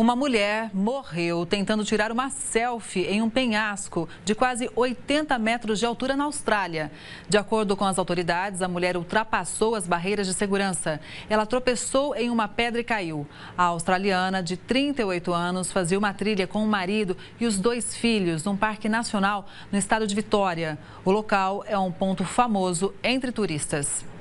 Uma mulher morreu tentando tirar uma selfie em um penhasco de quase 80 metros de altura na Austrália. De acordo com as autoridades, a mulher ultrapassou as barreiras de segurança. Ela tropeçou em uma pedra e caiu. A australiana, de 38 anos, fazia uma trilha com o marido e os dois filhos num parque nacional no estado de Vitória. O local é um ponto famoso entre turistas.